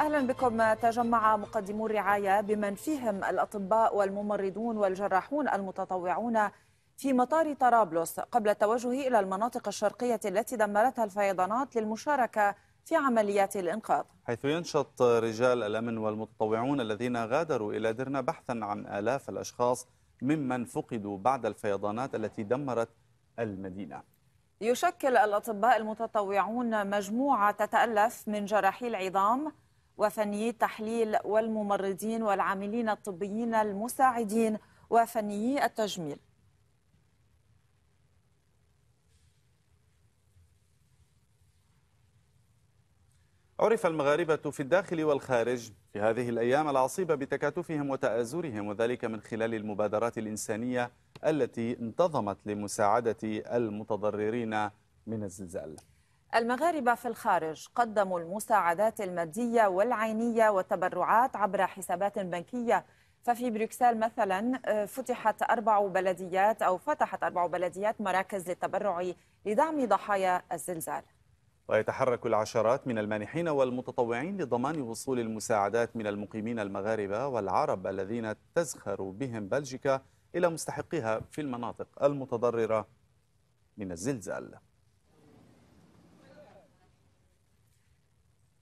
اهلا بكم تجمع مقدمو الرعايه بمن فيهم الاطباء والممرضون والجراحون المتطوعون في مطار طرابلس قبل التوجه الى المناطق الشرقيه التي دمرتها الفيضانات للمشاركه في عمليات الانقاذ. حيث ينشط رجال الامن والمتطوعون الذين غادروا الى درنا بحثا عن الاف الاشخاص ممن فقدوا بعد الفيضانات التي دمرت المدينه. يشكل الاطباء المتطوعون مجموعه تتالف من جراحي العظام وفنيي التحليل والممرضين والعاملين الطبيين المساعدين وفنيي التجميل عرف المغاربة في الداخل والخارج في هذه الأيام العصيبة بتكاتفهم وتآزرهم وذلك من خلال المبادرات الإنسانية التي انتظمت لمساعدة المتضررين من الزلزال المغاربة في الخارج قدموا المساعدات المادية والعينية والتبرعات عبر حسابات بنكية ففي بروكسل مثلا آه، فتحت أربع بلديات أو فتحت أربع بلديات مراكز للتبرع لدعم ضحايا الزلزال ويتحرك العشرات من المانحين والمتطوعين لضمان وصول المساعدات من المقيمين المغاربة والعرب الذين تزخر بهم بلجيكا إلى مستحقيها في المناطق المتضررة من الزلزال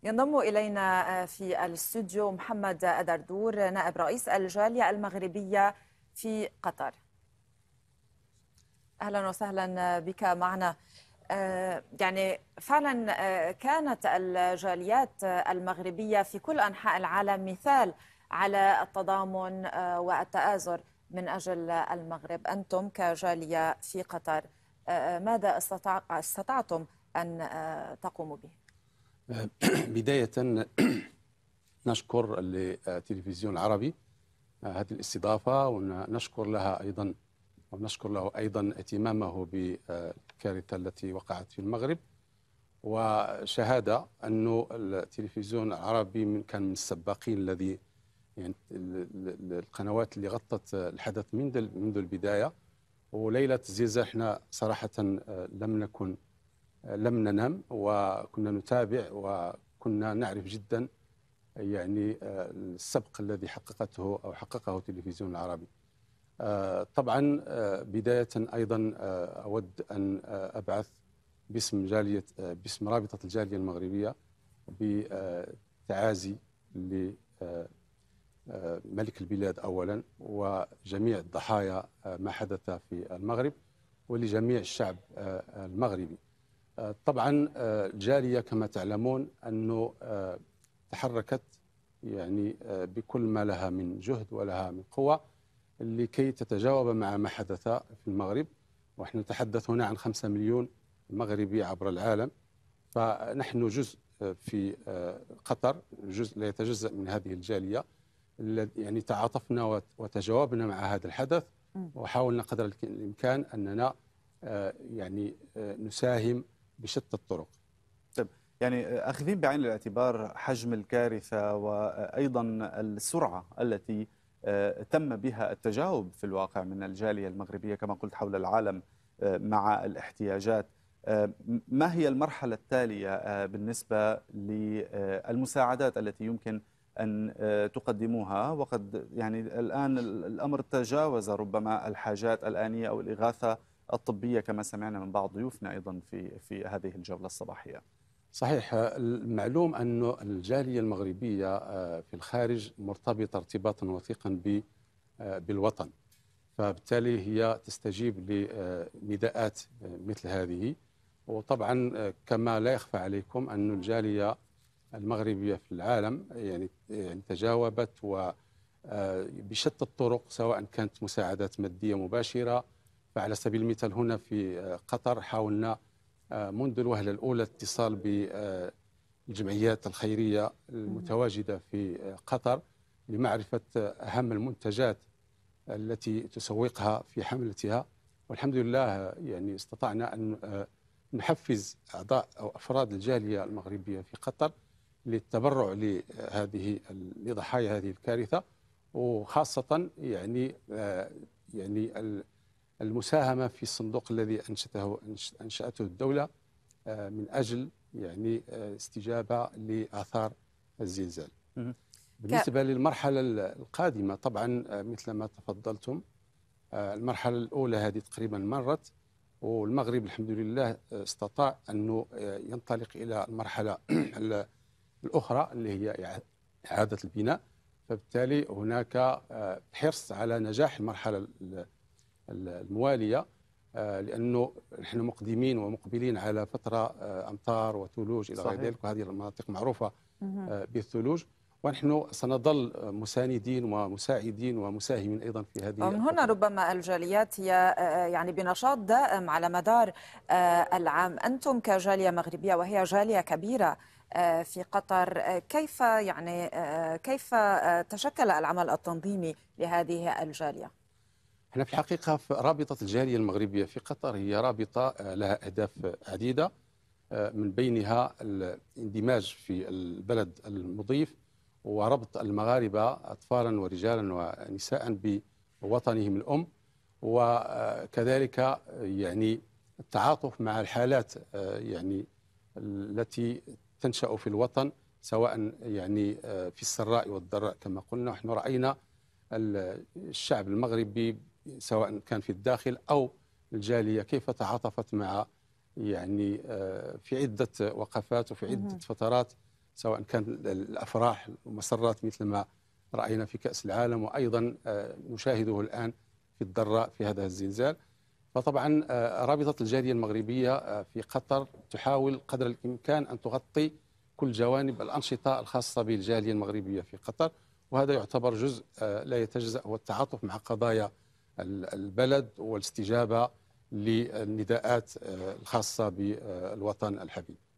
ينضم إلينا آه، في الاستوديو محمد أدردور نائب رئيس الجالية المغربية في قطر أهلا وسهلا آه، بك معنا آه، يعني فعلا كانت الجاليات المغربية في كل أنحاء العالم مثال على التضامن والتآزر من أجل المغرب أنتم كجالية في قطر ماذا استطعتم أن تقوموا به؟ بداية نشكر التلفزيون العربي هذه الاستضافة ونشكر لها أيضا ونشكر له أيضا اهتمامه بالكارثة التي وقعت في المغرب وشهادة أن التلفزيون العربي من كان من السباقين الذي يعني القنوات اللي غطت الحدث منذ البداية وليلة الزلزال احنا صراحة لم نكن لم ننم وكنا نتابع وكنا نعرف جدا يعني آه، السبق الذي حققته أو حققه التلفزيون العربي آه، طبعا آه، بداية أيضا أود أن أبعث باسم جالية باسم رابطة الجالية المغربية بتعازي لملك البلاد أولا وجميع الضحايا ما حدث في المغرب ولجميع الشعب المغربي طبعا آه، جارية كما تعلمون أنه آه، تحركت يعني آه، بكل ما لها من جهد ولها من قوة لكي تتجاوب مع ما حدث في المغرب ونحن نتحدث هنا عن خمسة مليون مغربي عبر العالم فنحن جزء في قطر جزء لا يتجزأ من هذه الجالية يعني تعاطفنا وتجاوبنا مع هذا الحدث وحاولنا قدر الإمكان أننا يعني نساهم بشتى الطرق طيب يعني اخذين بعين الاعتبار حجم الكارثه وايضا السرعه التي آه، تم بها التجاوب في الواقع من الجاليه المغربيه كما قلت حول العالم آه، مع الاحتياجات آه، ما هي المرحله التاليه بالنسبه للمساعدات التي يمكن ان تقدموها وقد يعني الان الامر تجاوز ربما الحاجات الانيه او الاغاثه الطبيه كما سمعنا من بعض ضيوفنا ايضا في في هذه الجوله الصباحيه. صحيح آه، المعلوم أن الجالية المغربية آه، في الخارج مرتبطة ارتباطا وثيقا آه، بالوطن فبالتالي هي تستجيب لنداءات مثل هذه وطبعا كما لا يخفى عليكم أن الجالية المغربية في العالم يعني تجاوبت وبشتى الطرق سواء كانت مساعدات مادية مباشرة فعلى سبيل المثال هنا في آه، قطر حاولنا آه، منذ الوهلة الأولى اتصال بالجمعيات الخيرية المتواجدة في آه، قطر لمعرفة أهم المنتجات التي تسوقها في حملتها والحمد لله يعني استطعنا أن نحفز أعضاء أو أفراد الجالية المغربية في قطر للتبرع لهذه لضحايا هذه الكارثة وخاصة يعني يعني المساهمة في الصندوق الذي أنشأته أنشأته الدولة آه، من أجل يعني آه، استجابة لآثار الزلزال بالنسبة للمرحلة القادمة طبعا آه، مثل ما تفضلتم المرحلة الأولى هذه تقريبا مرت والمغرب الحمد لله استطاع أنه ينطلق إلى المرحلة الأخرى اللي هي إعادة البناء فبالتالي هناك حرص على نجاح المرحلة المواليه آه، لانه نحن مقدمين ومقبلين على فتره آه، امطار وثلوج الى غير ذلك وهذه المناطق معروفه آه، بالثلوج ونحن سنظل مساندين ومساعدين ومساهمين ايضا في هذه من هنا ربما الجاليات هي يعني بنشاط دائم على مدار العام انتم كجاليه مغربيه وهي جاليه كبيره في قطر كيف يعني كيف تشكل العمل التنظيمي لهذه الجاليه احنا في الحقيقه في رابطه الجاليه المغربيه في قطر هي رابطه آه، لها اهداف آه، عديده آه، من بينها الاندماج في البلد المضيف وربط المغاربه اطفالا ورجالا ونساء بوطنهم الام وكذلك يعني التعاطف مع الحالات يعني التي تنشا في الوطن سواء يعني في السراء والضراء كما قلنا نحن راينا الشعب المغربي سواء كان في الداخل أو الجالية كيف تعاطفت مع يعني آه، في عدة وقفات وفي عدة فترات سواء كان الأفراح والمسرات مثل ما رأينا في كأس العالم وأيضا آه، نشاهده الآن في الضراء في هذا الزلزال فطبعا آه، رابطة الجالية المغربية في قطر تحاول قدر الإمكان أن تغطي كل جوانب الأنشطة الخاصة بالجالية المغربية في قطر وهذا يعتبر جزء لا يتجزأ هو التعاطف مع قضايا البلد والاستجابه للنداءات آه، الخاصه بالوطن الحبيب